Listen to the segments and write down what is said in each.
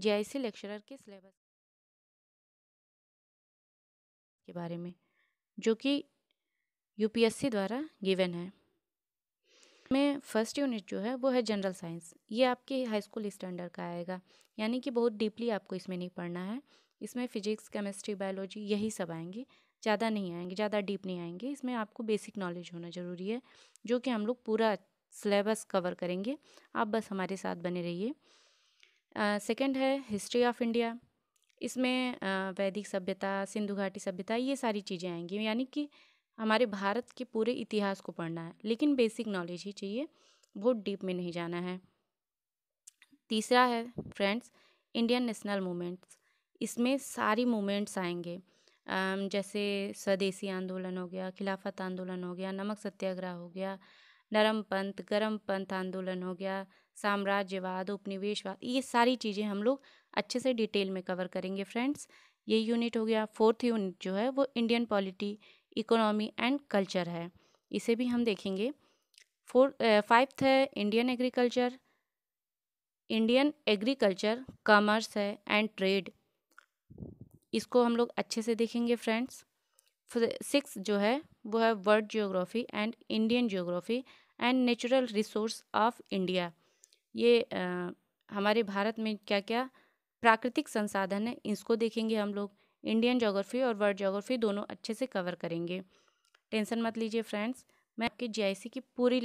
JIC lecturer के syllabus के बारे में जो कि यूपीएससी द्वारा गिवन है में फर्स्ट यूनिट जो है वो है जनरल साइंस ये आपके हाई स्कूल स्टैंडर्ड का आएगा यानी कि बहुत डीपली आपको इसमें नहीं पढ़ना है इसमें फिजिक्स केमिस्ट्री बायोलॉजी यही सब आएंगे ज़्यादा नहीं आएंगे ज़्यादा डीप नहीं आएंगे इसमें आपको बेसिक नॉलेज होना ज़रूरी है जो कि हम लोग पूरा सिलेबस कवर करेंगे आप बस हमारे साथ बने रहिए सेकंड है हिस्ट्री ऑफ इंडिया इसमें वैदिक सभ्यता सिंधु घाटी सभ्यता ये सारी चीज़ें आएंगी यानी कि हमारे भारत के पूरे इतिहास को पढ़ना है लेकिन बेसिक नॉलेज ही चाहिए बहुत डीप में नहीं जाना है तीसरा है फ्रेंड्स इंडियन नेशनल मूवमेंट्स इसमें सारी मूवमेंट्स आएंगे जैसे स्वदेशी आंदोलन हो गया खिलाफत आंदोलन हो गया नमक सत्याग्रह हो गया नरम पंथ गर्म पंथ आंदोलन हो गया साम्राज्यवाद उपनिवेशवाद ये सारी चीज़ें हम लोग अच्छे से डिटेल में कवर करेंगे फ्रेंड्स ये यूनिट हो गया फोर्थ यूनिट जो है वो Indian polity economy and culture है इसे भी हम देखेंगे फोर फाइव्थ है Indian agriculture Indian agriculture commerce है एंड ट्रेड इसको हम लोग अच्छे से देखेंगे फ्रेंड्स सिक्स जो है वो है world geography and Indian geography and natural resource of India ये आ, हमारे भारत में क्या क्या प्राकृतिक संसाधन है इसको देखेंगे हम लोग इंडियन जोग्राफी और वर्ल्ड जोग्राफी दोनों अच्छे से कवर करेंगे टेंशन मत लीजिए फ्रेंड्स मैं आपके जीआईसी की पूरी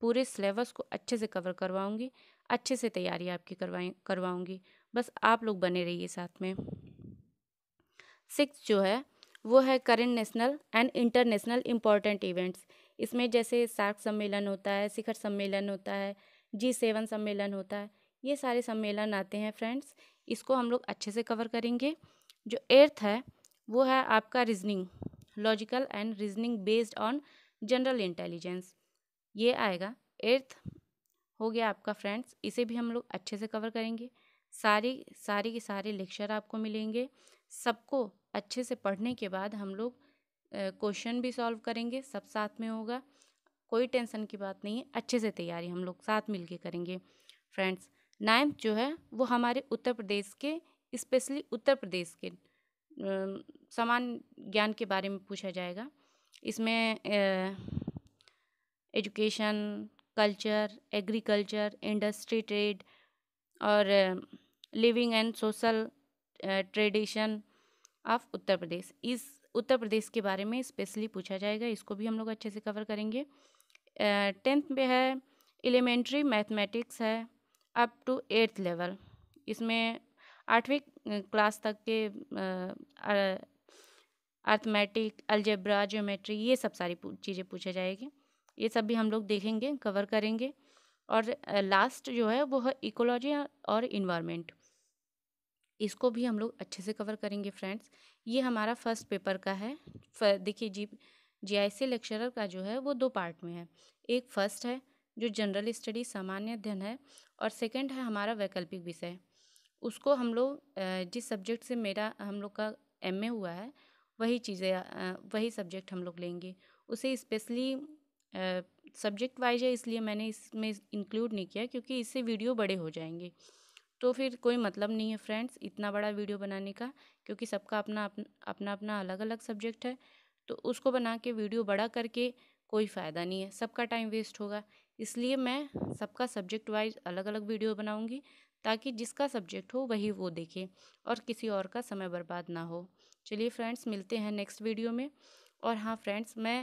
पूरे सिलेबस को अच्छे से कवर करवाऊंगी अच्छे से तैयारी आपकी करवाई करवाऊंगी बस आप लोग बने रहिए साथ में सिक्स जो है वो है current national and international important events इसमें जैसे सार्क सम्मेलन होता है शिखर सम्मेलन होता है जी सेवन सम्मेलन होता है ये सारे सम्मेलन आते हैं फ्रेंड्स इसको हम लोग अच्छे से कवर करेंगे जो एर्थ है वो है आपका reasoning logical and reasoning based on general intelligence ये आएगा एर्थ हो गया आपका फ्रेंड्स इसे भी हम लोग अच्छे से कवर करेंगे सारी सारी के सारे लेक्चर आपको मिलेंगे सबको अच्छे से पढ़ने के बाद हम लोग क्वेश्चन भी सॉल्व करेंगे सब साथ में होगा कोई टेंशन की बात नहीं है अच्छे से तैयारी हम लोग साथ मिल के करेंगे फ्रेंड्स नाइन्थ जो है वो हमारे उत्तर प्रदेश के स्पेशली उत्तर प्रदेश के समान ज्ञान के बारे में पूछा जाएगा इसमें education culture agriculture industry trade और living and social tradition of Uttar Pradesh इस उत्तर प्रदेश के बारे में स्पेशली पूछा जाएगा इसको भी हम लोग अच्छे से कवर करेंगे टेंथ में है एलिमेंट्री मैथमेटिक्स है अप टू एट्थ लेवल इसमें आठवीं क्लास तक के अर्थमेटिक अल्जेब्रा ज्योमेट्री ये सब सारी चीज़ें पूछा जाएगी ये सब भी हम लोग देखेंगे कवर करेंगे और लास्ट जो है वो है इकोलॉजी और इन्वामेंट इसको भी हम लोग अच्छे से कवर करेंगे फ्रेंड्स ये हमारा फर्स्ट पेपर का है देखिए जी जीआईसी लेक्चरर का जो है वो दो पार्ट में है एक फर्स्ट है जो जनरल स्टडी सामान्य अध्ययन है और सेकंड है हमारा वैकल्पिक विषय उसको हम लोग जिस सब्जेक्ट से मेरा हम लोग का एम हुआ है वही चीज़ें वही सब्जेक्ट हम लोग लेंगे उसे स्पेशली सब्जेक्ट वाइज है इसलिए मैंने इसमें इंक्लूड नहीं किया क्योंकि इससे वीडियो बड़े हो जाएंगे तो फिर कोई मतलब नहीं है फ्रेंड्स इतना बड़ा वीडियो बनाने का क्योंकि सबका अपना अपना अपना अलग अलग सब्जेक्ट है तो उसको बना के वीडियो बड़ा करके कोई फ़ायदा नहीं है सबका टाइम वेस्ट होगा इसलिए मैं सबका सब्जेक्ट वाइज अलग अलग वीडियो बनाऊंगी ताकि जिसका सब्जेक्ट हो वही वो देखे और किसी और का समय बर्बाद ना हो चलिए फ्रेंड्स मिलते हैं नेक्स्ट वीडियो में और हाँ फ्रेंड्स मैं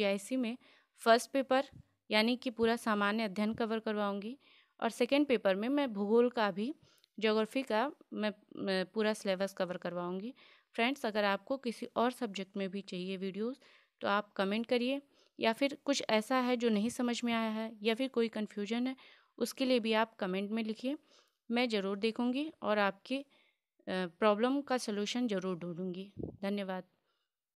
जी में फ़र्स्ट पेपर यानी कि पूरा सामान्य अध्ययन कवर करवाऊँगी और सेकेंड पेपर में मैं भूगोल का भी जोग्राफी का मैं पूरा सिलेबस कवर करवाऊँगी फ्रेंड्स अगर आपको किसी और सब्जेक्ट में भी चाहिए वीडियोस तो आप कमेंट करिए या फिर कुछ ऐसा है जो नहीं समझ में आया है या फिर कोई कन्फ्यूजन है उसके लिए भी आप कमेंट में लिखिए मैं ज़रूर देखूँगी और आपके प्रॉब्लम का सलूशन ज़रूर ढूँढूँगी धन्यवाद